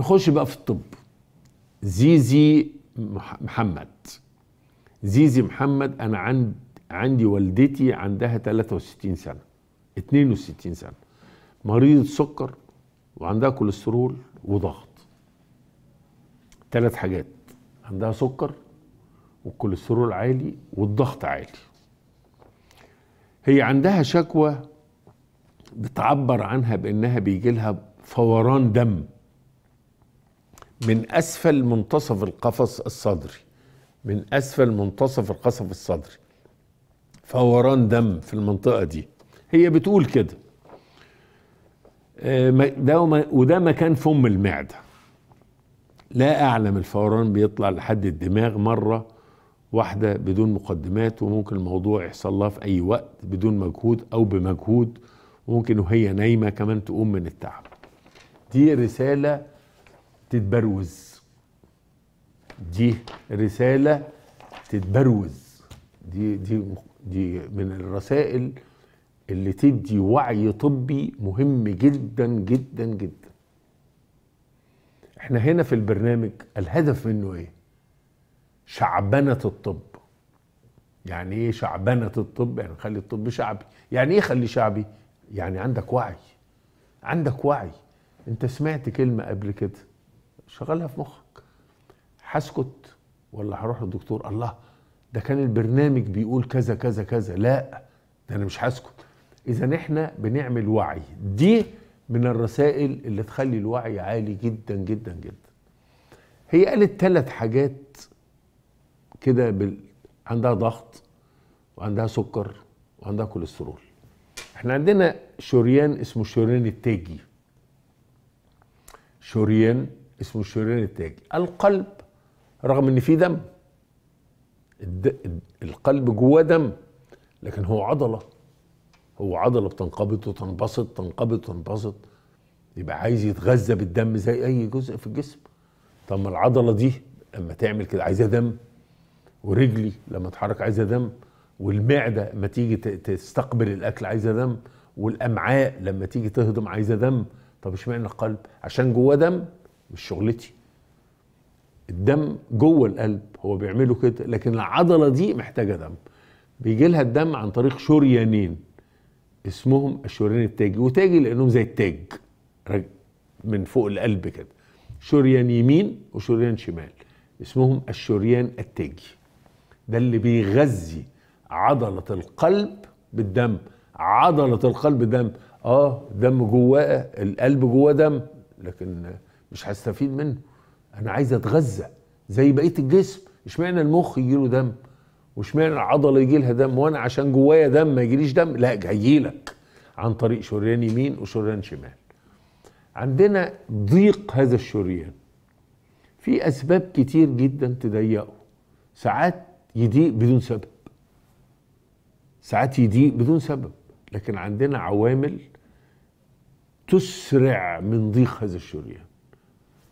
نخش بقى في الطب زيزي محمد زيزي محمد انا عند عندي والدتي عندها 63 سنه 62 سنه مريضه سكر وعندها كوليسترول وضغط ثلاث حاجات عندها سكر والكوليسترول عالي والضغط عالي هي عندها شكوى بتعبر عنها بانها بيجي لها فوران دم من اسفل منتصف القفص الصدري من اسفل منتصف القفص الصدري فوران دم في المنطقه دي هي بتقول كده آه، ده وده مكان فم المعده لا اعلم الفوران بيطلع لحد الدماغ مره واحده بدون مقدمات وممكن الموضوع يحصل لها في اي وقت بدون مجهود او بمجهود وممكن وهي نايمه كمان تقوم من التعب دي رساله تتبروز دي رسالة تتبروز دي دي دي من الرسائل اللي تدي وعي طبي مهم جدا جدا جدا احنا هنا في البرنامج الهدف منه ايه شعبنة الطب يعني ايه شعبنة الطب يعني خلي الطب شعبي يعني ايه خلي شعبي يعني عندك وعي عندك وعي انت سمعت كلمة قبل كده شغلها في مخك هسكت ولا هروح للدكتور الله ده كان البرنامج بيقول كذا كذا كذا لا ده انا مش هسكت اذا احنا بنعمل وعي دي من الرسائل اللي تخلي الوعي عالي جدا جدا جدا هي قالت ثلاث حاجات كده بال... عندها ضغط وعندها سكر وعندها كوليسترول احنا عندنا شريان اسمه شريان التاجي شريان اسمه الشريان التاجي القلب رغم ان فيه دم القلب جواه دم لكن هو عضله هو عضله بتنقبض وتنبسط تنقبض وتنبسط يبقى عايز يتغذى بالدم زي اي جزء في الجسم طب ما العضله دي اما تعمل كده عايزه دم ورجلي لما اتحرك عايزه دم والمعده لما تيجي تستقبل الاكل عايزه دم والامعاء لما تيجي تهضم عايزه دم طب اشمعنى القلب عشان جواه دم مش شغلتي الدم جوه القلب هو بيعمله كده لكن العضله دي محتاجه دم بيجي لها الدم عن طريق شريانين اسمهم الشريان التاجي وتاجي لانهم زي التاج من فوق القلب كده شريان يمين وشريان شمال اسمهم الشريان التاجي ده اللي بيغذي عضله القلب بالدم عضله القلب دم اه دم جواه القلب جواه دم لكن مش هستفيد منه انا عايز اتغذى زي بقيه الجسم اشمعنى المخ يجيله دم واشمعنى العضله يجي لها دم وانا عشان جوايا دم ما يجيليش دم لا جايلك عن طريق شريان يمين وشريان شمال عندنا ضيق هذا الشريان في اسباب كتير جدا تضيقه ساعات يضيق بدون سبب ساعات يضيق بدون سبب لكن عندنا عوامل تسرع من ضيق هذا الشريان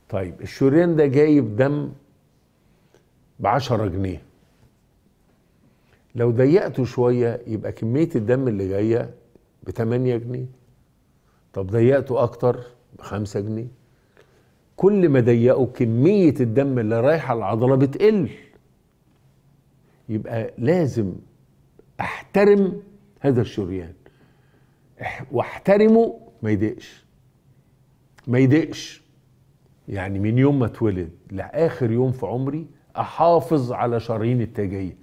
طيب الشريان ده جايب دم بعشرة جنيه لو ضيقته شوية يبقى كمية الدم اللي جاية 8 جنيه طب ضيقته أكتر بخمسة جنيه كل ما ضيقوا كمية الدم اللي رايحة العضلة بتقل يبقى لازم احترم هذا الشريان واحترمه ما يضيقش ما يضيقش يعني من يوم ما اتولد لاخر يوم في عمري احافظ على شرايين التاجيه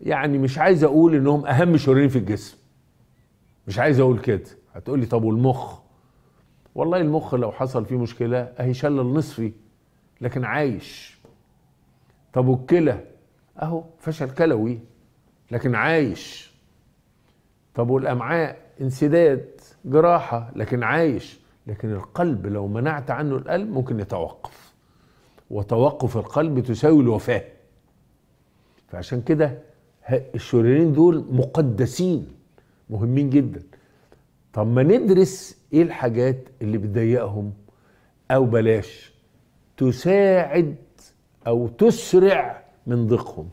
يعني مش عايز اقول انهم اهم شرايين في الجسم مش عايز اقول كده هتقولي طب والمخ والله المخ لو حصل فيه مشكله اهي شلل نصفي لكن عايش طب والكلى اهو فشل كلوي لكن عايش طب والامعاء انسداد جراحه لكن عايش لكن القلب لو منعت عنه القلب ممكن يتوقف وتوقف القلب تساوي الوفاة فعشان كده الشريرين دول مقدسين مهمين جدا طب ما ندرس ايه الحاجات اللي بتضايقهم او بلاش تساعد او تسرع من ضيقهم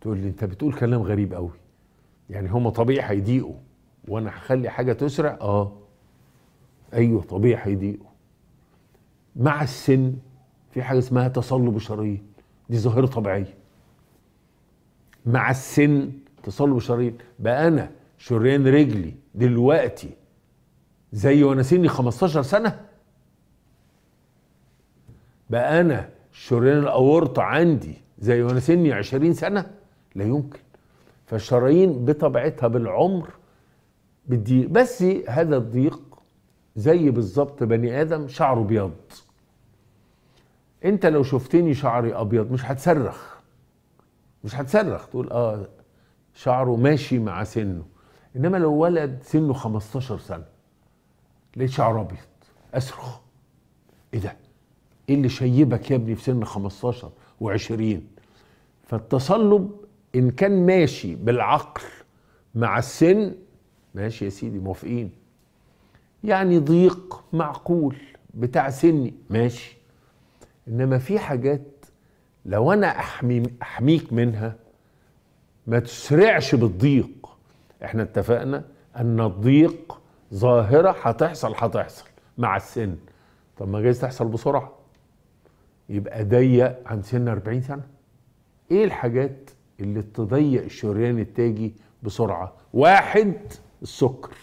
تقول لي انت بتقول كلام غريب قوي يعني هما طبيعي هيضيقوا وانا هخلي حاجه تسرع اه ايوه طبيعي هيضيقوا مع السن في حاجه اسمها تصلب الشرايين دي ظاهره طبيعيه مع السن تصلب الشرايين بقى انا شريان رجلي دلوقتي زي وانا سني 15 سنه بقى انا شريان الاورطه عندي زي وانا سني 20 سنه لا يمكن فالشرايين بطبيعتها بالعمر بتضيق بس هذا الضيق زي بالظبط بني ادم شعره ابيض انت لو شفتني شعري ابيض مش هتصرخ مش هتصرخ تقول اه شعره ماشي مع سنه انما لو ولد سنه 15 سنه لقيت شعره ابيض اصرخ ايه ده ايه اللي شيبك يا ابني في سن 15 و20 فالتصلب ان كان ماشي بالعقل مع السن ماشي يا سيدي موافقين يعني ضيق معقول بتاع سني ماشي انما في حاجات لو انا احمي احميك منها ما تسرعش بالضيق احنا اتفقنا ان الضيق ظاهره هتحصل هتحصل مع السن طب ما جايز تحصل بسرعه يبقى ضيق عن سن 40 سنه ايه الحاجات اللي تضيق الشريان التاجي بسرعه واحد السكر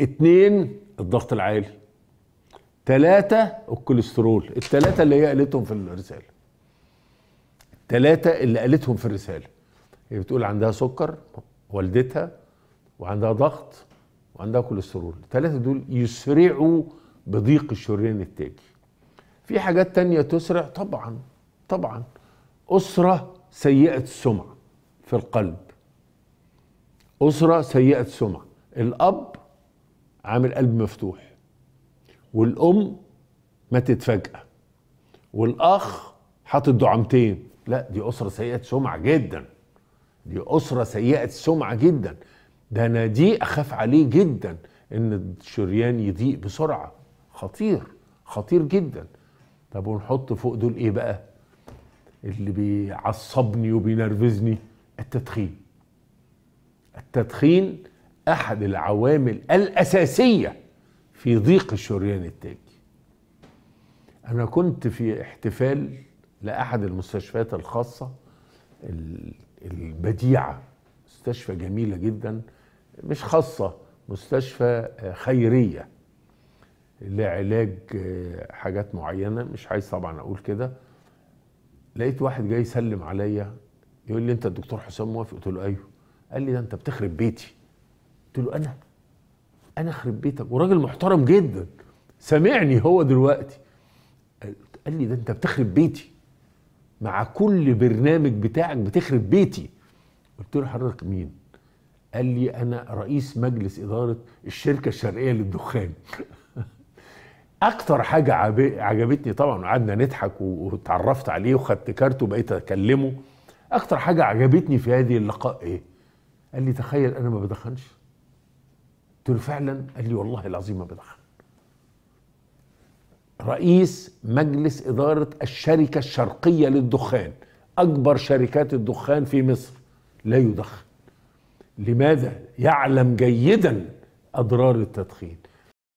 اتنين الضغط العالي تلاتة الكوليسترول التلاتة اللي هي قالتهم في الرسالة التلاتة اللي قالتهم في الرسالة هي بتقول عندها سكر والدتها وعندها ضغط وعندها كوليسترول التلاتة دول يسرعوا بضيق الشريان التاجي في حاجات تانية تسرع طبعا طبعا أسرة سيئة السمعة في القلب أسرة سيئة السمعة الأب عامل قلب مفتوح والام ماتت فجاه والاخ حاطط دعامتين لا دي اسره سيئه سمعه جدا دي اسره سيئه سمعه جدا ده انا دي اخاف عليه جدا ان الشريان يضيق بسرعه خطير خطير جدا طب ونحط فوق دول ايه بقى اللي بيعصبني وبينرفزني التدخين التدخين احد العوامل الاساسيه في ضيق الشريان التاجي انا كنت في احتفال لاحد المستشفيات الخاصه البديعه مستشفى جميله جدا مش خاصه مستشفى آه، خيريه لعلاج آه، حاجات معينه مش عايز طبعا اقول كده لقيت واحد جاي يسلم عليا يقول لي انت الدكتور حسام موافق قلت له ايوه قال لي ده انت بتخرب بيتي قلت له انا انا خرب بيتك وراجل محترم جدا سامعني هو دلوقتي قال لي ده انت بتخرب بيتي مع كل برنامج بتاعك بتخرب بيتي قلت له حضرتك مين قال لي انا رئيس مجلس اداره الشركه الشرقيه للدخان اكتر حاجه عجبتني طبعا قعدنا نضحك واتعرفت عليه وخدت كارته وبقيت اكلمه اكتر حاجه عجبتني في هذه اللقاء ايه قال لي تخيل انا ما بدخنش قلت له فعلا قال لي والله العظيم ما بدخن رئيس مجلس إدارة الشركة الشرقية للدخان أكبر شركات الدخان في مصر لا يدخن لماذا؟ يعلم جيدا أضرار التدخين